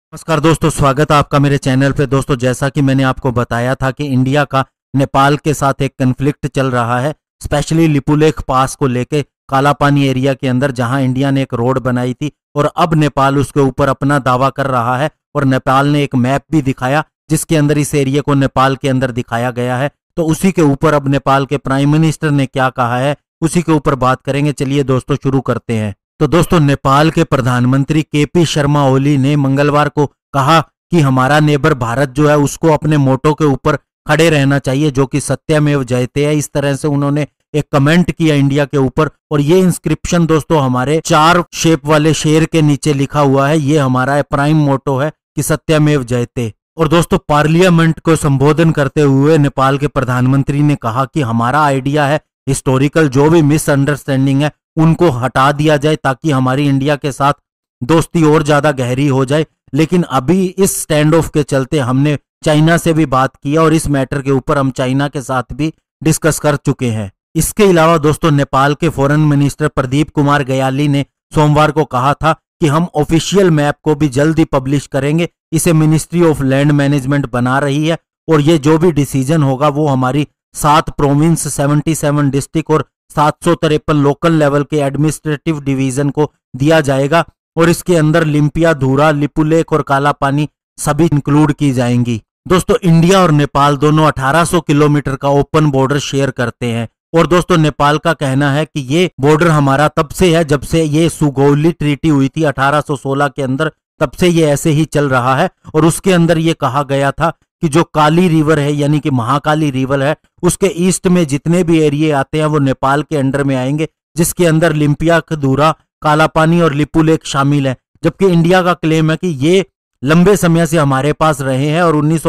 नमस्कार दोस्तों स्वागत है आपका मेरे चैनल पे दोस्तों जैसा कि मैंने आपको बताया था कि इंडिया का नेपाल के साथ एक कन्फ्लिक्ट चल रहा है स्पेशली लिपुलेख पास को लेके कालापानी एरिया के अंदर जहां इंडिया ने एक रोड बनाई थी और अब नेपाल उसके ऊपर अपना दावा कर रहा है और नेपाल ने एक मैप भी दिखाया जिसके अंदर इस एरिया को नेपाल के अंदर दिखाया गया है तो उसी के ऊपर अब नेपाल के प्राइम मिनिस्टर ने क्या कहा है उसी के ऊपर बात करेंगे चलिए दोस्तों शुरू करते हैं तो दोस्तों नेपाल के प्रधानमंत्री केपी शर्मा ओली ने मंगलवार को कहा कि हमारा नेबर भारत जो है उसको अपने मोटो के ऊपर खड़े रहना चाहिए जो कि सत्यमेव जयते है इस तरह से उन्होंने एक कमेंट किया इंडिया के ऊपर और ये इंस्क्रिप्शन दोस्तों हमारे चार शेप वाले शेर के नीचे लिखा हुआ है ये हमारा प्राइम मोटो है कि सत्यमेव जयते और दोस्तों पार्लियामेंट को संबोधन करते हुए नेपाल के प्रधानमंत्री ने कहा कि हमारा आइडिया है हिस्टोरिकल जो भी मिसअंडरस्टैंडिंग है उनको हटा दिया जाए ताकि हमारी इंडिया के साथ दोस्ती और ज़्यादा गहरी हो जाए लेकिन अभी इस स्टैंड ऑफ के चलते हमने चाइना से भी बात की और इस मैटर के ऊपर हम चाइना के साथ भी डिस्कस कर चुके हैं इसके अलावा दोस्तों नेपाल के फॉरेन मिनिस्टर प्रदीप कुमार गयाली ने सोमवार को कहा था कि हम ऑफिशियल मैप को भी जल्द ही पब्लिश करेंगे इसे मिनिस्ट्री ऑफ लैंड मैनेजमेंट बना रही है और ये जो भी डिसीजन होगा वो हमारी सात प्रोविंस 77 डिस्ट्रिक्ट और सात सौ तिरपन लोकल लेवल के एडमिनिस्ट्रेटिव डिवीजन को दिया जाएगा और इसके अंदर लिम्पिया धूरा लिपुलेख और काला पानी सभी इंक्लूड की जाएंगी दोस्तों इंडिया और नेपाल दोनों 1800 किलोमीटर का ओपन बॉर्डर शेयर करते हैं और दोस्तों नेपाल का कहना है कि ये बॉर्डर हमारा तब से है जब से ये सुगौली ट्रीटी हुई थी 1816 के अंदर तब से ये ऐसे ही चल रहा है और उसके अंदर ये कहा गया था कि जो काली रिवर है यानी कि महाकाली रिवर है उसके ईस्ट में जितने भी एरिए आते हैं वो नेपाल के अंडर में आएंगे जिसके अंदर लिम्पिया खदूरा कालापानी और लिपू लेक शामिल है जबकि इंडिया का क्लेम है कि ये लंबे समय से हमारे पास रहे हैं और उन्नीस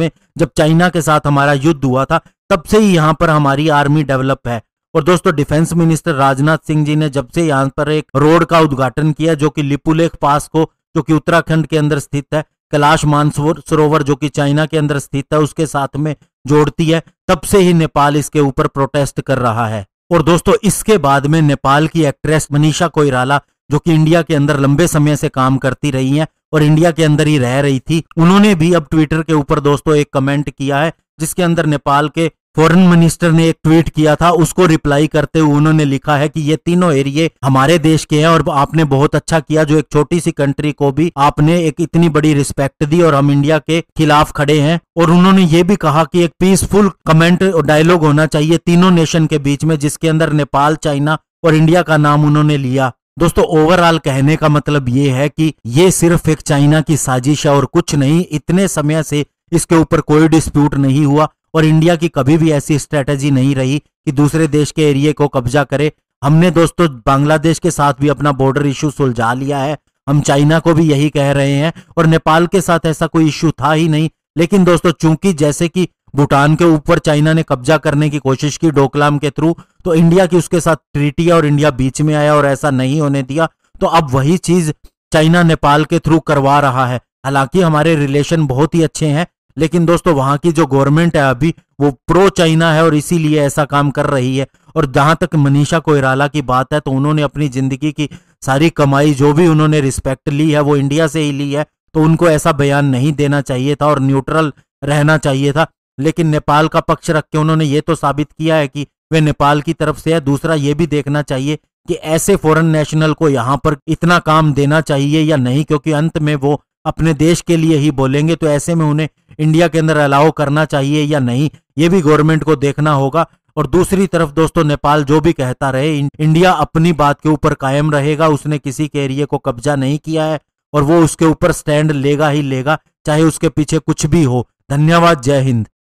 में जब चाइना के साथ हमारा युद्ध हुआ था तब से ही यहाँ पर हमारी आर्मी डेवलप है और दोस्तों डिफेंस मिनिस्टर राजनाथ सिंह जी ने जब से यहाँ पर एक रोड का उद्घाटन किया जो कि लिपुलेख पास को जो कि उत्तराखंड के अंदर स्थित है कैलाश मानसरोवर सरोवर जो कि चाइना के अंदर स्थित है उसके साथ में जोड़ती है तब से ही नेपाल इसके ऊपर प्रोटेस्ट कर रहा है और दोस्तों इसके बाद में नेपाल की एक्ट्रेस मनीषा कोईराला जो कि इंडिया के अंदर लंबे समय से काम करती रही हैं और इंडिया के अंदर ही रह रही थी उन्होंने भी अब ट्विटर के ऊपर दोस्तों एक कमेंट किया है जिसके अंदर नेपाल के फॉरेन मिनिस्टर ने एक ट्वीट किया था उसको रिप्लाई करते हुए उन्होंने लिखा है कि ये तीनों एरिए हमारे देश के हैं और आपने बहुत अच्छा किया जो एक छोटी सी कंट्री को भी आपने एक इतनी बड़ी रिस्पेक्ट दी और हम इंडिया के खिलाफ खड़े हैं और उन्होंने ये भी कहा कि एक पीसफुल कमेंट और डायलॉग होना चाहिए तीनों नेशन के बीच में जिसके अंदर नेपाल चाइना और इंडिया का नाम उन्होंने लिया दोस्तों ओवरऑल कहने का मतलब ये है कि ये सिर्फ एक चाइना की साजिश है और कुछ नहीं इतने समय से इसके ऊपर कोई डिस्प्यूट नहीं हुआ और इंडिया की कभी भी ऐसी स्ट्रेटेजी नहीं रही कि दूसरे देश के एरिए को कब्जा करे हमने दोस्तों बांग्लादेश के साथ भी अपना बॉर्डर इश्यू सुलझा लिया है हम चाइना को भी यही कह रहे हैं और नेपाल के साथ ऐसा कोई इश्यू था ही नहीं लेकिन दोस्तों चूंकि जैसे कि भूटान के ऊपर चाइना ने कब्जा करने की कोशिश की डोकलाम के थ्रू तो इंडिया की उसके साथ ट्रीटी और इंडिया बीच में आया और ऐसा नहीं होने दिया तो अब वही चीज चाइना नेपाल के थ्रू करवा रहा है हालांकि हमारे रिलेशन बहुत ही अच्छे हैं लेकिन दोस्तों वहां की जो गवर्नमेंट है अभी वो प्रो चाइना है और इसीलिए ऐसा काम कर रही है और जहां तक मनीषा कोयराला की बात है तो उन्होंने अपनी जिंदगी की सारी कमाई जो भी उन्होंने रिस्पेक्ट ली है वो इंडिया से ही ली है तो उनको ऐसा बयान नहीं देना चाहिए था और न्यूट्रल रहना चाहिए था लेकिन नेपाल का पक्ष रख के उन्होंने ये तो साबित किया है कि वे नेपाल की तरफ से है दूसरा ये भी देखना चाहिए कि ऐसे फॉरेन नेशनल को यहाँ पर इतना काम देना चाहिए या नहीं क्योंकि अंत में वो अपने देश के लिए ही बोलेंगे तो ऐसे में उन्हें इंडिया के अंदर अलाउ करना चाहिए या नहीं ये भी गवर्नमेंट को देखना होगा और दूसरी तरफ दोस्तों नेपाल जो भी कहता रहे इंडिया अपनी बात के ऊपर कायम रहेगा उसने किसी के एरिए को कब्जा नहीं किया है और वो उसके ऊपर स्टैंड लेगा ही लेगा चाहे उसके पीछे कुछ भी हो धन्यवाद जय हिंद